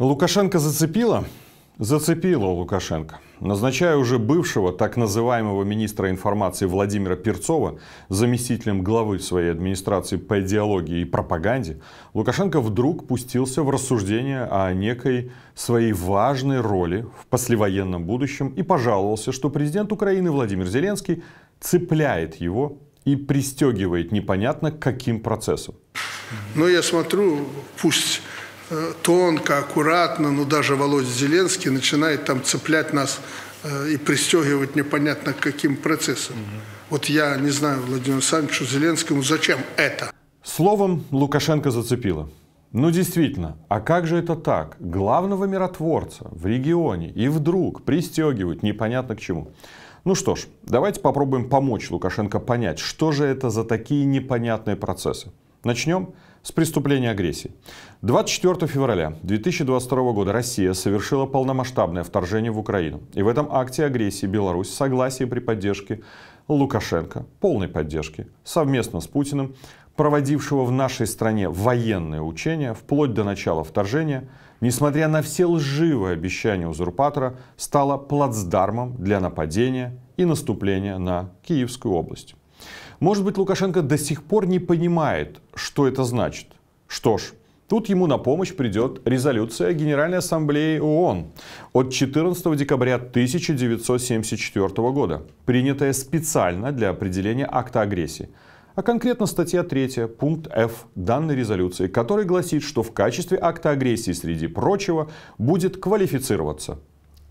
Лукашенко зацепила? Зацепила Лукашенко. Назначая уже бывшего так называемого министра информации Владимира Перцова заместителем главы своей администрации по идеологии и пропаганде, Лукашенко вдруг пустился в рассуждение о некой своей важной роли в послевоенном будущем и пожаловался, что президент Украины Владимир Зеленский цепляет его и пристегивает непонятно каким процессом. Но ну, я смотрю, пусть Э, тонко, аккуратно, но ну, даже Володя Зеленский начинает там цеплять нас э, и пристегивать непонятно к каким процессам. Вот я не знаю Владимиру Александровичу Зеленскому, зачем это? Словом, Лукашенко зацепило. Ну действительно, а как же это так? Главного миротворца в регионе и вдруг пристегивают непонятно к чему. Ну что ж, давайте попробуем помочь Лукашенко понять, что же это за такие непонятные процессы. Начнем с преступления агрессии. 24 февраля 2022 года Россия совершила полномасштабное вторжение в Украину. И в этом акте агрессии Беларусь в согласии при поддержке Лукашенко, полной поддержки, совместно с Путиным, проводившего в нашей стране военные учения вплоть до начала вторжения, несмотря на все лживые обещания узурпатора, стала плацдармом для нападения и наступления на Киевскую область. Может быть, Лукашенко до сих пор не понимает, что это значит. Что ж, Тут ему на помощь придет резолюция Генеральной Ассамблеи ООН от 14 декабря 1974 года, принятая специально для определения акта агрессии. А конкретно статья 3, пункт F данной резолюции, который гласит, что в качестве акта агрессии, среди прочего, будет квалифицироваться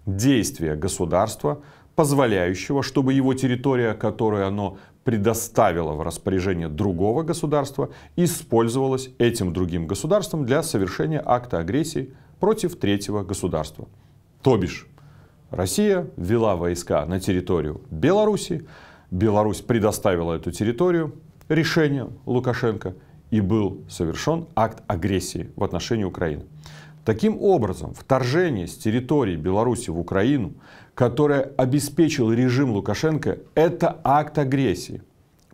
действие государства, позволяющего, чтобы его территория, которую оно предоставила в распоряжение другого государства, использовалась этим другим государством для совершения акта агрессии против третьего государства. То бишь, Россия ввела войска на территорию Беларуси, Беларусь предоставила эту территорию решением Лукашенко, и был совершен акт агрессии в отношении Украины. Таким образом, вторжение с территории Беларуси в Украину, которое обеспечил режим Лукашенко, это акт агрессии.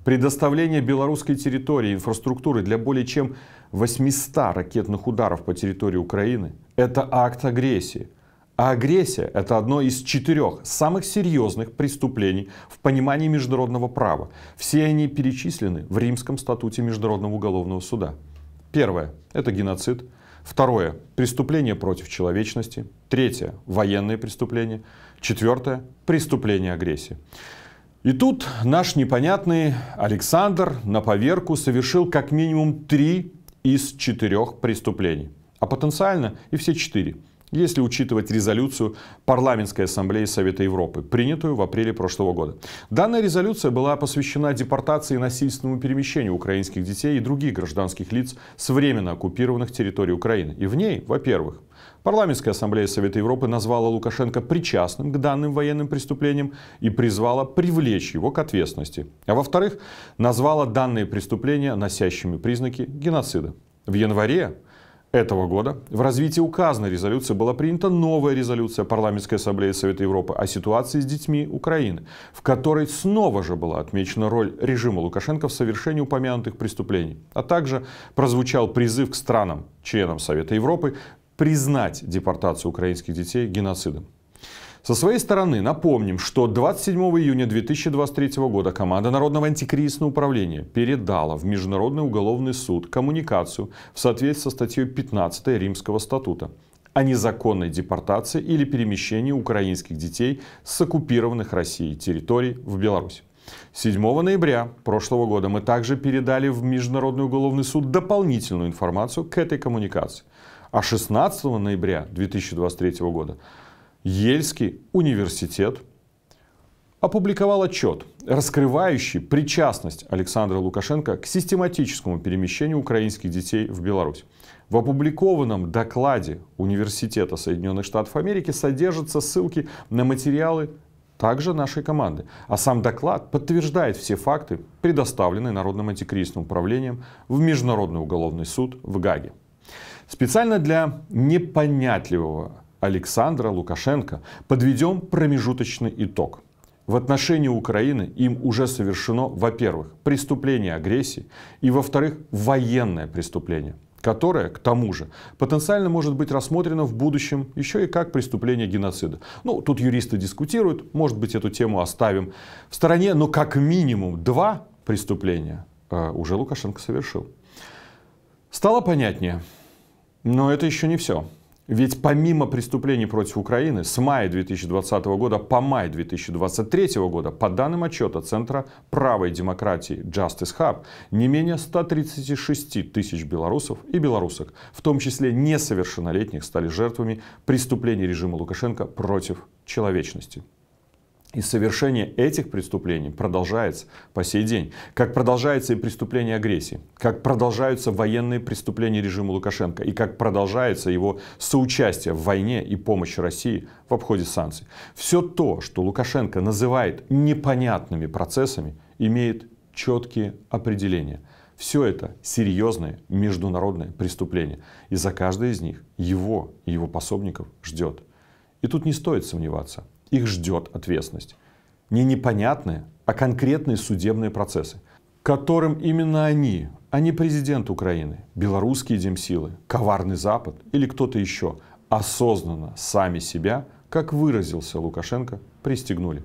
Предоставление белорусской территории инфраструктуры для более чем 800 ракетных ударов по территории Украины – это акт агрессии. А агрессия – это одно из четырех самых серьезных преступлений в понимании международного права. Все они перечислены в Римском статуте Международного уголовного суда. Первое – это геноцид – Второе – преступление против человечности. Третье – военные преступления. Четвертое – преступление агрессии. И тут наш непонятный Александр на поверку совершил как минимум три из четырех преступлений. А потенциально и все четыре – если учитывать резолюцию Парламентской ассамблеи Совета Европы, принятую в апреле прошлого года. Данная резолюция была посвящена депортации и насильственному перемещению украинских детей и других гражданских лиц с временно оккупированных территорий Украины. И в ней, во-первых, Парламентская ассамблея Совета Европы назвала Лукашенко причастным к данным военным преступлениям и призвала привлечь его к ответственности. А во-вторых, назвала данные преступления носящими признаки геноцида. В январе этого года в развитии указанной резолюции была принята новая резолюция Парламентской ассамблеи Совета Европы о ситуации с детьми Украины, в которой снова же была отмечена роль режима Лукашенко в совершении упомянутых преступлений, а также прозвучал призыв к странам, членам Совета Европы, признать депортацию украинских детей геноцидом. Со своей стороны напомним, что 27 июня 2023 года команда Народного антикризисного управления передала в Международный уголовный суд коммуникацию в соответствии со статьей 15 Римского статута о незаконной депортации или перемещении украинских детей с оккупированных Россией территорий в Беларусь. 7 ноября прошлого года мы также передали в Международный уголовный суд дополнительную информацию к этой коммуникации. А 16 ноября 2023 года Ельский университет опубликовал отчет, раскрывающий причастность Александра Лукашенко к систематическому перемещению украинских детей в Беларусь. В опубликованном докладе Университета Соединенных Штатов Америки содержатся ссылки на материалы также нашей команды. А сам доклад подтверждает все факты, предоставленные Народным антикризисным управлением в Международный уголовный суд в Гаге. Специально для непонятливого Александра Лукашенко, подведем промежуточный итог. В отношении Украины им уже совершено, во-первых, преступление агрессии и, во-вторых, военное преступление – которое, к тому же, потенциально может быть рассмотрено в будущем еще и как преступление геноцида. Ну, тут юристы дискутируют, может быть, эту тему оставим в стороне, но как минимум два преступления э, уже Лукашенко совершил. Стало понятнее, но это еще не все. Ведь помимо преступлений против Украины с мая 2020 года по май 2023 года, по данным отчета Центра правой демократии Justice Hub, не менее 136 тысяч белорусов и белорусок, в том числе несовершеннолетних, стали жертвами преступлений режима Лукашенко против человечности. И совершение этих преступлений продолжается по сей день. Как продолжается и преступление агрессии, как продолжаются военные преступления режима Лукашенко и как продолжается его соучастие в войне и помощь России в обходе санкций. Все то, что Лукашенко называет непонятными процессами, имеет четкие определения. Все это серьезные международные преступления. И за каждое из них его и его пособников ждет. И тут не стоит сомневаться их ждет ответственность. Не непонятные, а конкретные судебные процессы, которым именно они, а не президент Украины, белорусские демсилы, коварный Запад или кто-то еще, осознанно сами себя, как выразился Лукашенко, пристегнули.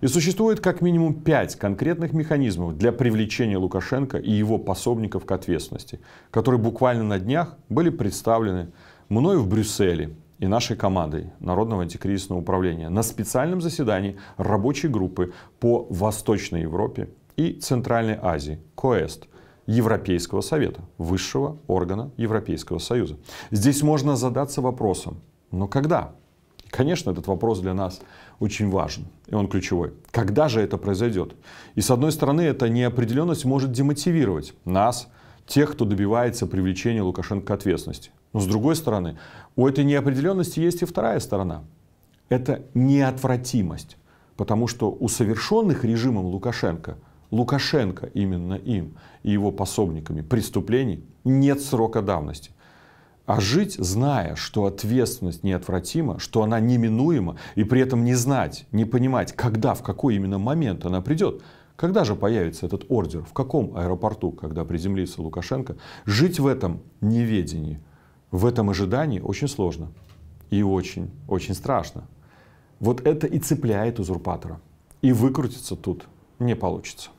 И существует как минимум пять конкретных механизмов для привлечения Лукашенко и его пособников к ответственности, которые буквально на днях были представлены мною в Брюсселе и нашей командой Народного антикризисного управления на специальном заседании рабочей группы по Восточной Европе и Центральной Азии КОЭСТ Европейского Совета, высшего органа Европейского Союза. Здесь можно задаться вопросом, но когда? Конечно, этот вопрос для нас очень важен, и он ключевой. Когда же это произойдет? И с одной стороны, эта неопределенность может демотивировать нас, тех, кто добивается привлечения Лукашенко к ответственности. Но с другой стороны, у этой неопределенности есть и вторая сторона. Это неотвратимость. Потому что у совершенных режимом Лукашенко, Лукашенко именно им и его пособниками преступлений нет срока давности. А жить, зная, что ответственность неотвратима, что она неминуема, и при этом не знать, не понимать, когда, в какой именно момент она придет, когда же появится этот ордер, в каком аэропорту, когда приземлится Лукашенко, жить в этом неведении – в этом ожидании очень сложно и очень, очень страшно. Вот это и цепляет узурпатора. И выкрутиться тут не получится.